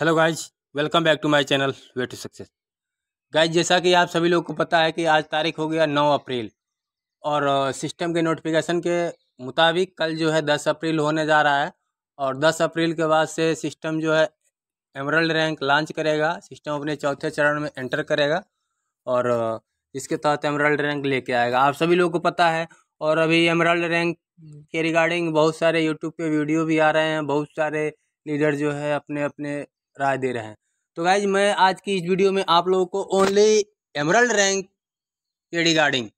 Hello guys welcome back to my channel way to success guys जैसा कि आप सभी लोगों को पता है कि आज तारीख हो गया 9 अप्रैल और सिस्टम के नोटिफिकेशन के मुताबिक कल जो है 10 अप्रैल होने जा रहा है और 10 अप्रैल के बाद से सिस्टम जो है एमरल्ड रैंक लॉन्च करेगा सिस्टम अपने चौथे चरण में एंटर करेगा और इसके तहत एमरल्ड रैंक लेके आएगा आप सभी लोगों को पता है और अभी एमरल्ड रैंक के रिगार्डिंग बहुत सारे यूट्यूब पे वीडियो भी आ रहे हैं बहुत सारे लीडर जो है अपने अपने राय दे रहे हैं तो गाइज मैं आज की इस वीडियो में आप लोगों को ओनली एमरल्ड रैंक के रिगार्डिंग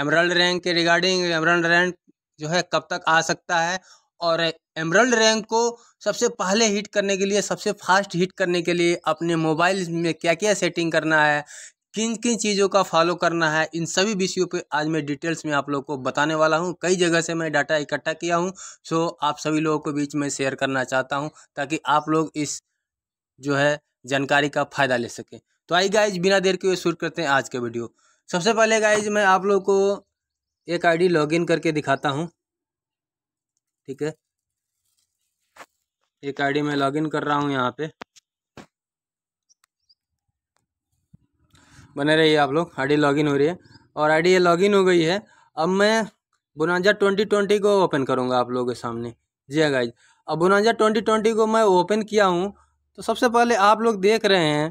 एमरल्ड रैंक के रिगार्डिंग एमरल्ड रैंक जो है कब तक आ सकता है और एमरल्ड रैंक को सबसे पहले हिट करने के लिए सबसे फास्ट हिट करने के लिए अपने मोबाइल में क्या क्या सेटिंग करना है किन किन चीज़ों का फॉलो करना है इन सभी विषयों पे आज मैं डिटेल्स में आप लोग को बताने वाला हूँ कई जगह से मैं डाटा इकट्ठा किया हूँ सो आप सभी लोगों को बीच में शेयर करना चाहता हूँ ताकि आप लोग इस जो है जानकारी का फ़ायदा ले सके तो आई गाइज बिना देर के हुए शुरू करते हैं आज का वीडियो सबसे पहले गाइज मैं आप लोग को एक आईडी लॉगिन करके दिखाता हूँ ठीक है एक आईडी मैं लॉगिन कर रहा हूँ यहाँ पे बने रहिए आप लोग आईडी लॉगिन हो रही है और आईडी ये लॉगिन हो गई है अब मैं बुनाजा ट्वेंटी ट्वेंटी को ओपन करूँगा आप लोगों के सामने जी गाइज हाँ अब बुनाजा ट्वेंटी ट्वेंटी को मैं ओपन किया हूँ तो सबसे पहले आप लोग देख रहे हैं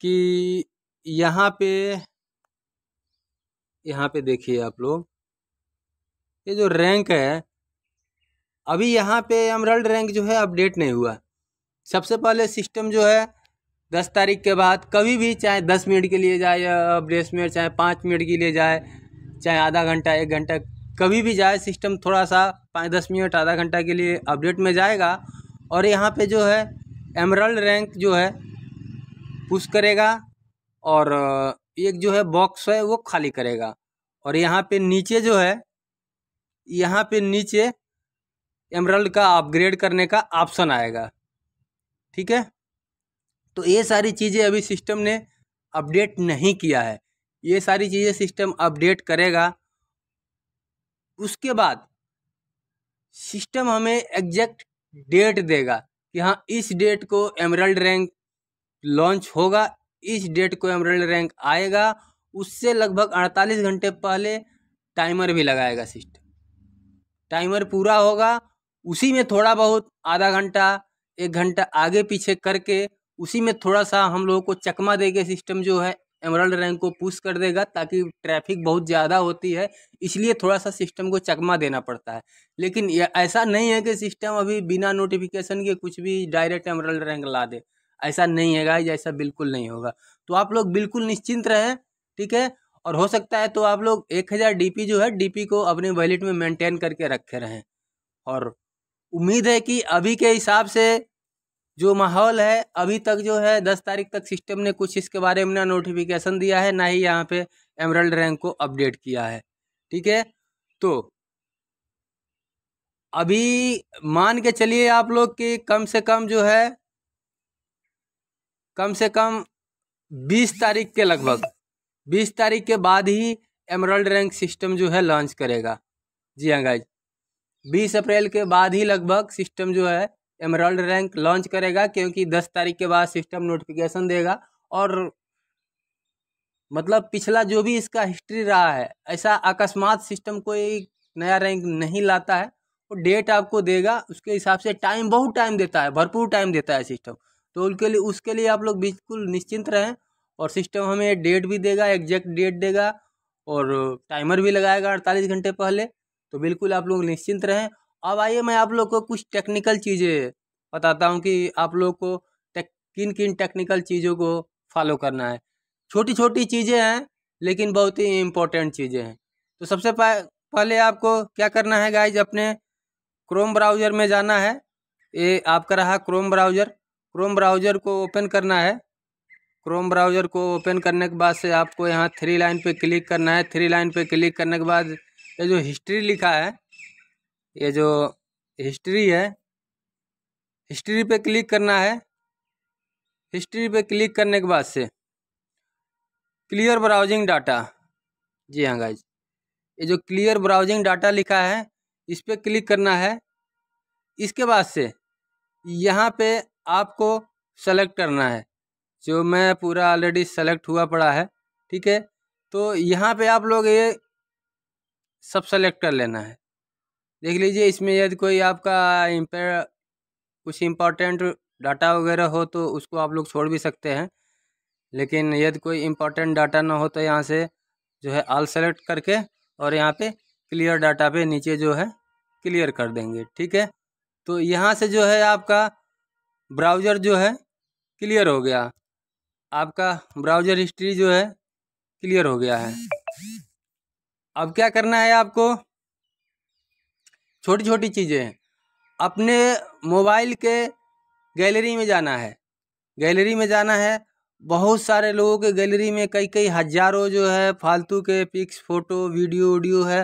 कि यहाँ पे यहाँ पे देखिए आप लोग ये जो रैंक है अभी यहाँ पे एमरल्ड रैंक जो है अपडेट नहीं हुआ सबसे पहले सिस्टम जो है दस तारीख के बाद कभी भी चाहे दस मिनट के लिए जाए या डेढ़ मिनट चाहे पाँच मिनट के लिए जाए चाहे आधा घंटा एक घंटा कभी भी जाए सिस्टम थोड़ा सा पाँच दस मिनट आधा घंटा के लिए अपडेट में जाएगा और यहाँ पे जो है एमरल्ड रैंक जो है पुश करेगा और एक जो है बॉक्स है वो खाली करेगा और यहाँ पे नीचे जो है यहाँ पे नीचे एमरल्ड का अपग्रेड करने का ऑप्शन आएगा ठीक है तो ये सारी चीज़ें अभी सिस्टम ने अपडेट नहीं किया है ये सारी चीज़ें सिस्टम अपडेट करेगा उसके बाद सिस्टम हमें एग्जैक्ट डेट देगा कि हाँ इस डेट को एमरल्ड रैंक लॉन्च होगा इस डेट को एमरल्ड रैंक आएगा उससे लगभग अड़तालीस घंटे पहले टाइमर भी लगाएगा सिस्टम टाइमर पूरा होगा उसी में थोड़ा बहुत आधा घंटा एक घंटा आगे पीछे करके उसी में थोड़ा सा हम लोगों को चकमा देगा सिस्टम जो है एमरल्ड रैंक को पुश कर देगा ताकि ट्रैफिक बहुत ज़्यादा होती है इसलिए थोड़ा सा सिस्टम को चकमा देना पड़ता है लेकिन ऐसा नहीं है कि सिस्टम अभी बिना नोटिफिकेशन के कुछ भी डायरेक्ट एमरल्ड रैंक ला दे ऐसा नहीं है गाइज ऐसा बिल्कुल नहीं होगा तो आप लोग बिल्कुल निश्चिंत रहें ठीक है और हो सकता है तो आप लोग एक हज़ार डी जो है डी को अपने वैलेट में मेंटेन करके रखे रहें और उम्मीद है कि अभी के हिसाब से जो माहौल है अभी तक जो है दस तारीख तक सिस्टम ने कुछ इसके बारे में ना नोटिफिकेशन दिया है ना ही यहाँ पे एमरल्ड रैंक को अपडेट किया है ठीक है तो अभी मान के चलिए आप लोग कि कम से कम जो है कम से कम बीस तारीख के लगभग बीस तारीख के बाद ही एमरल्ड रैंक सिस्टम जो है लॉन्च करेगा जी हाँ गाइज बीस अप्रैल के बाद ही लगभग सिस्टम जो है एमरल्ड रैंक लॉन्च करेगा क्योंकि दस तारीख के बाद सिस्टम नोटिफिकेशन देगा और मतलब पिछला जो भी इसका हिस्ट्री रहा है ऐसा अकस्मात सिस्टम कोई नया रैंक नहीं लाता है वो डेट आपको देगा उसके हिसाब से टाइम बहुत टाइम देता है भरपूर टाइम देता है सिस्टम तो उनके लिए उसके लिए आप लोग बिल्कुल निश्चिंत रहें और सिस्टम हमें डेट भी देगा एग्जैक्ट डेट देगा और टाइमर भी लगाएगा अड़तालीस घंटे पहले तो बिल्कुल आप लोग निश्चिंत रहें अब आइए मैं आप लोग को कुछ टेक्निकल चीज़ें बताता हूँ कि आप लोग को किन किन टेक्निकल चीज़ों को फॉलो करना है छोटी छोटी चीज़ें हैं लेकिन बहुत ही इम्पोर्टेंट चीज़ें हैं तो सबसे पहले आपको क्या करना है गाइज अपने क्रोम ब्राउज़र में जाना है ये आपका रहा क्रोम ब्राउज़र क्रोम ब्राउज़र को ओपन करना है क्रोम ब्राउज़र को ओपन करने के बाद से आपको यहाँ थ्री लाइन पे क्लिक करना है थ्री लाइन पे क्लिक करने के बाद ये जो हिस्ट्री लिखा है ये जो हिस्ट्री है हिस्ट्री पे क्लिक करना है हिस्ट्री पे क्लिक करने के बाद से क्लियर ब्राउजिंग डाटा जी हाँ गाइज ये जो क्लियर ब्राउजिंग डाटा लिखा है इस पर क्लिक करना है इसके बाद से यहाँ पे आपको सेलेक्ट करना है जो मैं पूरा ऑलरेडी सेलेक्ट हुआ पड़ा है ठीक है तो यहाँ पे आप लोग ये सब सेलेक्ट कर लेना है देख लीजिए इसमें यदि कोई आपका इम्पेयर कुछ इम्पोर्टेंट डाटा वगैरह हो तो उसको आप लोग छोड़ भी सकते हैं लेकिन यदि कोई इम्पोर्टेंट डाटा ना हो तो यहाँ से जो है आल सेलेक्ट करके और यहाँ पे क्लियर डाटा पे नीचे जो है क्लियर कर देंगे ठीक है तो यहाँ से जो है आपका ब्राउज़र जो है क्लियर हो गया आपका ब्राउज़र हिस्ट्री जो है क्लियर हो गया है अब क्या करना है आपको छोटी छोटी चीज़ें हैं अपने मोबाइल के गैलरी में जाना है गैलरी में जाना है बहुत सारे लोगों के गैलरी में कई कई हजारों जो है फालतू के पिक्स फोटो वीडियो वीडियो है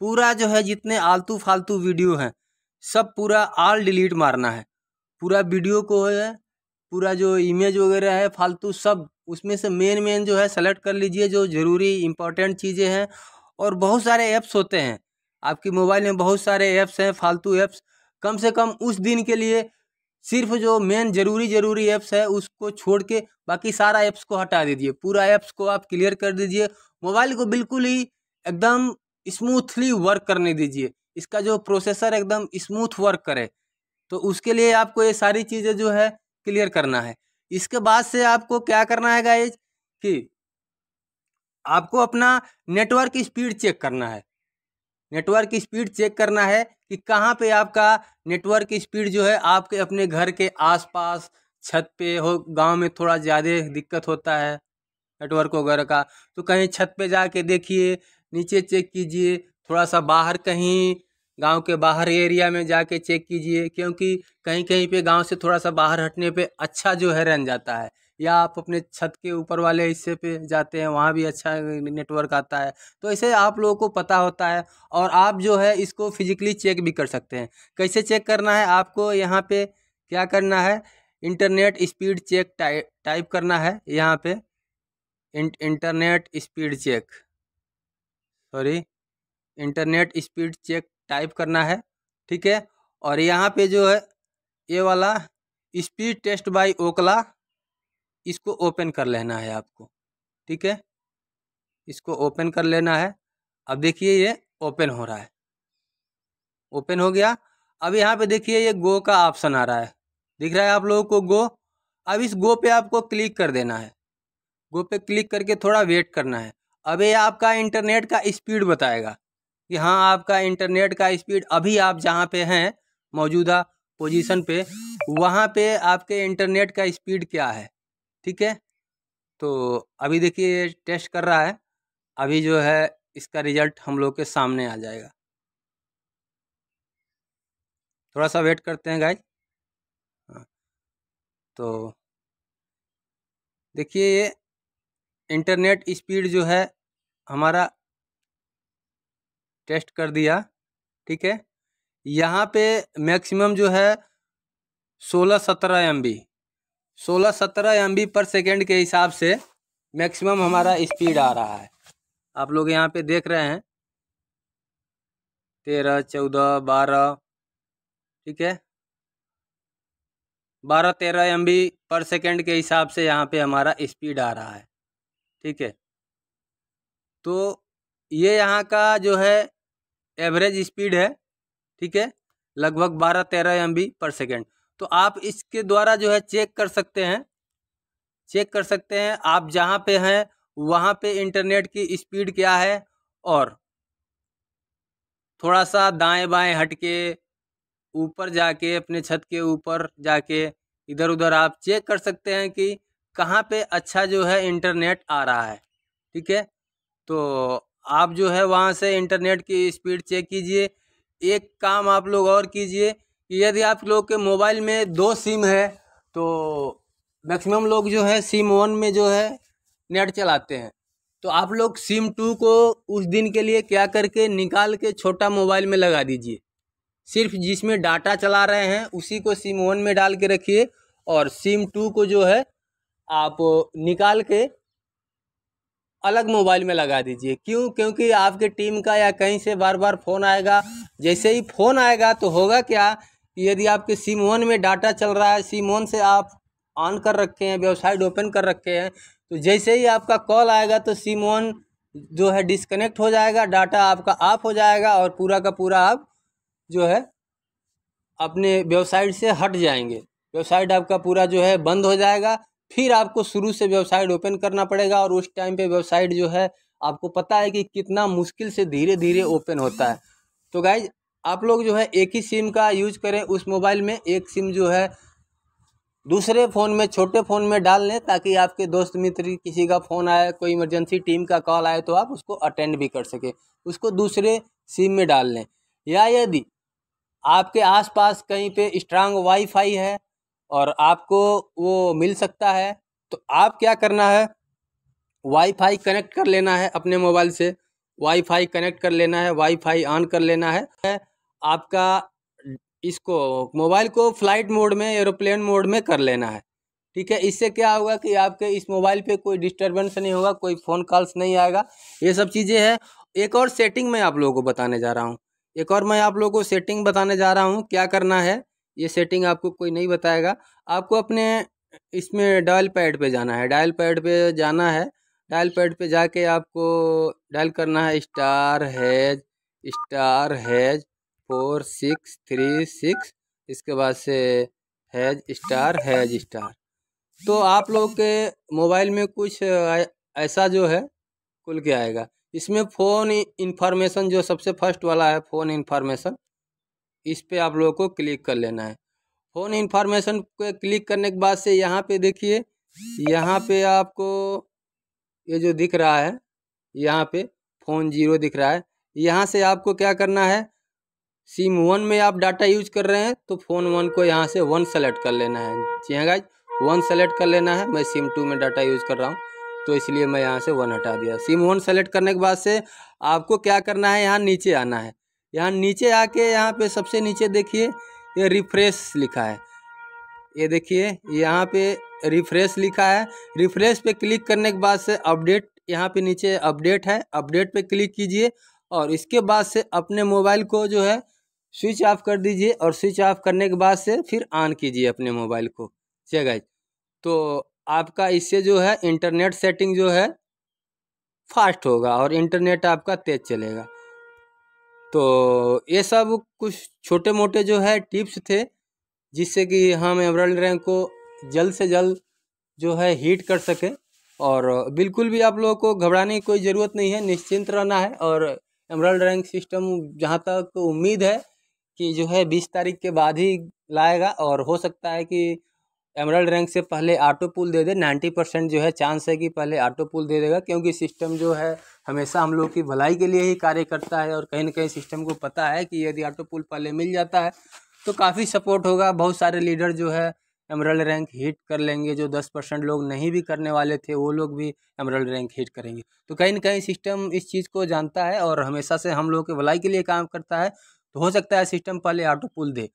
पूरा जो है जितने आलतू फालतू वीडियो हैं सब पूरा आल डिलीट मारना है पूरा वीडियो को है पूरा जो इमेज वगैरह है फालतू सब उसमें से मेन मेन जो है सेलेक्ट कर लीजिए जो ज़रूरी इम्पोर्टेंट चीज़ें हैं और बहुत सारे ऐप्स होते हैं आपके मोबाइल में बहुत सारे ऐप्स हैं फालतू ऐप्स कम से कम उस दिन के लिए सिर्फ जो मेन ज़रूरी ज़रूरी ऐप्स है उसको छोड़ के बाकी सारा ऐप्स को हटा दीजिए पूरा ऐप्स को आप क्लियर कर दीजिए मोबाइल को बिल्कुल ही एकदम स्मूथली वर्क करने दीजिए इसका जो प्रोसेसर एकदम स्मूथ वर्क करे तो उसके लिए आपको ये सारी चीज़ें जो है क्लियर करना है इसके बाद से आपको क्या करना है गाइज कि आपको अपना नेटवर्क स्पीड चेक करना है नेटवर्क की स्पीड चेक करना है कि कहाँ पे आपका नेटवर्क की स्पीड जो है आपके अपने घर के आसपास छत पे हो गांव में थोड़ा ज़्यादा दिक्कत होता है नेटवर्क वगैरह का तो कहीं छत पे जाके देखिए नीचे चेक कीजिए थोड़ा सा बाहर कहीं गांव के बाहर एरिया में जाके चेक कीजिए क्योंकि कहीं कहीं पे गांव से थोड़ा सा बाहर हटने पे अच्छा जो है रन जाता है या आप अपने छत के ऊपर वाले हिस्से पे जाते हैं वहाँ भी अच्छा नेटवर्क आता है तो ऐसे आप लोगों को पता होता है और आप जो है इसको फिजिकली चेक भी कर सकते हैं कैसे चेक करना है आपको यहाँ पे क्या करना है इंटरनेट स्पीड चेक टाइ, टाइप करना है यहाँ पे internet speed check sorry internet speed check type करना है ठीक है और यहाँ पे जो है ये वाला स्पीड टेस्ट बाय ओकला इसको ओपन कर लेना है आपको ठीक है इसको ओपन कर लेना है अब देखिए ये ओपन हो रहा है ओपन हो गया अब यहाँ पे देखिए ये गो का ऑप्शन आ रहा है दिख रहा है आप लोगों को गो अब इस गो पे आपको क्लिक कर देना है गो पे क्लिक करके थोड़ा वेट करना है अब ये आपका इंटरनेट का स्पीड बताएगा कि हाँ आपका इंटरनेट का स्पीड अभी आप जहाँ पे हैं मौजूदा पोजीशन पे वहाँ पे आपके इंटरनेट का स्पीड क्या है ठीक है तो अभी देखिए टेस्ट कर रहा है अभी जो है इसका रिजल्ट हम लोग के सामने आ जाएगा थोड़ा सा वेट करते हैं गाइज हाँ। तो देखिए ये इंटरनेट स्पीड जो है हमारा टेस्ट कर दिया ठीक है यहाँ पे मैक्सिमम जो है सोलह सत्रह एम बी सोलह सत्रह एम पर सेकेंड के हिसाब से मैक्सिमम हमारा स्पीड आ रहा है आप लोग यहाँ पे देख रहे हैं तेरह चौदह बारह ठीक है बारह तेरह एम पर सेकेंड के हिसाब से यहाँ पे हमारा स्पीड आ रहा है ठीक है तो ये यहाँ का जो है एवरेज स्पीड है ठीक है लगभग बारह तेरह एम पर सेकेंड तो आप इसके द्वारा जो है चेक कर सकते हैं चेक कर सकते हैं आप जहाँ पे हैं वहाँ पे इंटरनेट की स्पीड क्या है और थोड़ा सा दाएं बाएं हटके ऊपर जाके अपने छत के ऊपर जाके इधर उधर आप चेक कर सकते हैं कि कहाँ पे अच्छा जो है इंटरनेट आ रहा है ठीक है तो आप जो है वहाँ से इंटरनेट की स्पीड चेक कीजिए एक काम आप लोग और कीजिए कि यदि आप लोग के मोबाइल में दो सिम है तो मैक्सिमम लोग जो है सिम वन में जो है नेट चलाते हैं तो आप लोग सिम टू को उस दिन के लिए क्या करके निकाल के छोटा मोबाइल में लगा दीजिए सिर्फ जिसमें डाटा चला रहे हैं उसी को सिम वन में डाल के रखिए और सिम टू को जो है आप निकाल के अलग मोबाइल में लगा दीजिए क्यों क्योंकि आपके टीम का या कहीं से बार बार फ़ोन आएगा जैसे ही फ़ोन आएगा तो होगा क्या यदि आपके सिम वन में डाटा चल रहा है सिम वन से आप ऑन कर रखे हैं वेबसाइट ओपन कर रखे हैं तो जैसे ही आपका कॉल आएगा तो सिम वन जो है डिसकनेक्ट हो जाएगा डाटा आपका ऑफ हो जाएगा और पूरा का पूरा आप जो है अपने वेबसाइट से हट जाएंगे वेबसाइट आपका पूरा जो है बंद हो जाएगा फिर आपको शुरू से वेबसाइट ओपन करना पड़ेगा और उस टाइम पे वेबसाइट जो है आपको पता है कि कितना मुश्किल से धीरे धीरे ओपन होता है तो गाइज आप लोग जो है एक ही सिम का यूज करें उस मोबाइल में एक सिम जो है दूसरे फ़ोन में छोटे फ़ोन में डाल लें ताकि आपके दोस्त मित्र किसी का फ़ोन आए कोई इमरजेंसी टीम का कॉल आए तो आप उसको अटेंड भी कर सकें उसको दूसरे सिम में डाल लें या यदि आपके आसपास कहीं पे स्ट्रांग वाईफाई है और आपको वो मिल सकता है तो आप क्या करना है वाईफाई कनेक्ट कर लेना है अपने मोबाइल से वाईफाई कनेक्ट कर लेना है वाईफाई ऑन कर लेना है आपका इसको मोबाइल को फ्लाइट मोड में एरोप्लेन मोड में कर लेना है ठीक है इससे क्या होगा कि आपके इस मोबाइल पे कोई डिस्टरबेंस नहीं होगा कोई फ़ोन कॉल्स नहीं आएगा ये सब चीज़ें हैं एक और सेटिंग मैं आप लोगों को बताने जा रहा हूँ एक और मैं आप लोगों को सेटिंग बताने जा रहा हूँ क्या करना है ये सेटिंग आपको कोई नहीं बताएगा आपको अपने इसमें डायल पैड पर जाना है डायल पैड पर जाना है डायल पैड पर जाके आपको डायल करना है star hash star hash four six three six इसके बाद से हैज स्टार हैज स्टार तो आप लोग के मोबाइल में कुछ ऐसा जो है खुल के आएगा इसमें फ़ोन इन्फॉर्मेशन जो सबसे फर्स्ट वाला है फ़ोन इन्फॉर्मेशन इस पर आप लोगों को क्लिक कर लेना है फ़ोन इन्फॉर्मेशन पे क्लिक करने के बाद से यहाँ पे देखिए यहाँ पे आपको ये जो दिख रहा है यहाँ पे फ़ोन जीरो दिख रहा है यहाँ से आपको क्या करना है सिम वन में आप डाटा यूज कर रहे हैं तो फ़ोन वन को यहाँ से वन सेलेक्ट कर लेना है जी हाँ गाइज वन सेलेक्ट कर लेना है मैं सिम टू में डाटा यूज कर रहा हूँ तो इसलिए मैं यहाँ से वन हटा दिया सिम वन सेलेक्ट करने के बाद से आपको क्या करना है यहाँ नीचे आना है यहाँ नीचे आके यहाँ पे सबसे नीचे देखिए ये रिफ्रेश लिखा है ये देखिए यहाँ पे रिफ्रेश लिखा है रिफ्रेश पे क्लिक करने के बाद से अपडेट यहाँ पे नीचे अपडेट है अपडेट पे क्लिक कीजिए और इसके बाद से अपने मोबाइल को जो है स्विच ऑफ कर दीजिए और स्विच ऑफ करने के बाद से फिर ऑन कीजिए अपने मोबाइल को ठीक गाइज तो आपका इससे जो है इंटरनेट सेटिंग जो है फास्ट होगा और इंटरनेट आपका तेज़ चलेगा तो ये सब कुछ छोटे मोटे जो है टिप्स थे जिससे कि हम एवरल्ड रैंक को जल्द से जल्द जो है हीट कर सकें और बिल्कुल भी आप लोगों को घबराने की कोई ज़रूरत नहीं है निश्चिंत रहना है और एमरल्ड रैंक सिस्टम जहाँ तक उम्मीद है कि जो है बीस तारीख के बाद ही लाएगा और हो सकता है कि एमरल्ड रैंक से पहले ऑटो पुल दे दे नाइन्टी परसेंट जो है चांस है कि पहले ऑटो पुल दे देगा क्योंकि सिस्टम जो है हमेशा हम लोग की भलाई के लिए ही कार्य करता है और कहीं ना कहीं सिस्टम को पता है कि यदि ऑटो पुल पहले मिल जाता है तो काफ़ी सपोर्ट होगा बहुत सारे लीडर जो है एमरल्ड रैंक हिट कर लेंगे जो दस परसेंट लोग नहीं भी करने वाले थे वो लोग भी एमरल्ड रैंक हिट करेंगे तो कहीं ना कहीं सिस्टम इस चीज़ को जानता है और हमेशा से हम लोग के भलाई के लिए काम करता है तो हो सकता है सिस्टम पहले ऑटो पुल दे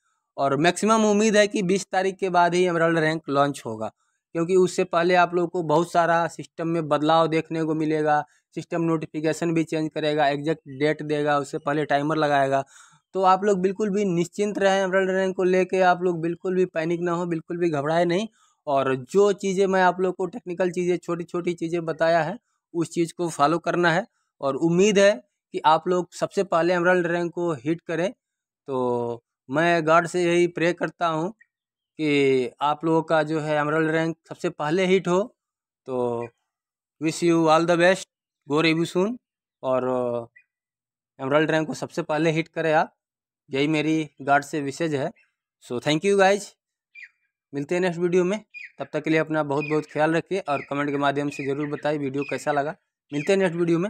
और मैक्सिमम उम्मीद है कि बीस तारीख के बाद ही एमरल्ड रैंक लॉन्च होगा क्योंकि उससे पहले आप लोग को बहुत सारा सिस्टम में बदलाव देखने को मिलेगा सिस्टम नोटिफिकेशन भी चेंज करेगा एग्जैक्ट डेट देगा उससे पहले टाइमर लगाएगा तो आप लोग बिल्कुल भी निश्चिंत रहें एमरल्ड रैंक को लेके आप लोग बिल्कुल भी पैनिक ना हो बिल्कुल भी घबराए नहीं और जो चीज़ें मैं आप लोग को टेक्निकल चीज़ें छोटी छोटी चीज़ें बताया है उस चीज़ को फॉलो करना है और उम्मीद है कि आप लोग सबसे पहले एमरल्ड रैंक को हिट करें तो मैं गार्ड से यही प्रे करता हूँ कि आप लोगों का जो है एमरल्ड रैंक सबसे पहले हिट हो तो wish you all the best go review सुन और एमरल्ड रैंक को सबसे पहले हिट करें आप यही मेरी गार्ड से विशेज है सो थैंक यू गाइज मिलते हैं नेक्स्ट वीडियो में तब तक के लिए अपना बहुत बहुत ख्याल रखिए और कमेंट के माध्यम से ज़रूर बताइए वीडियो कैसा लगा मिलते हैं नेक्स्ट वीडियो में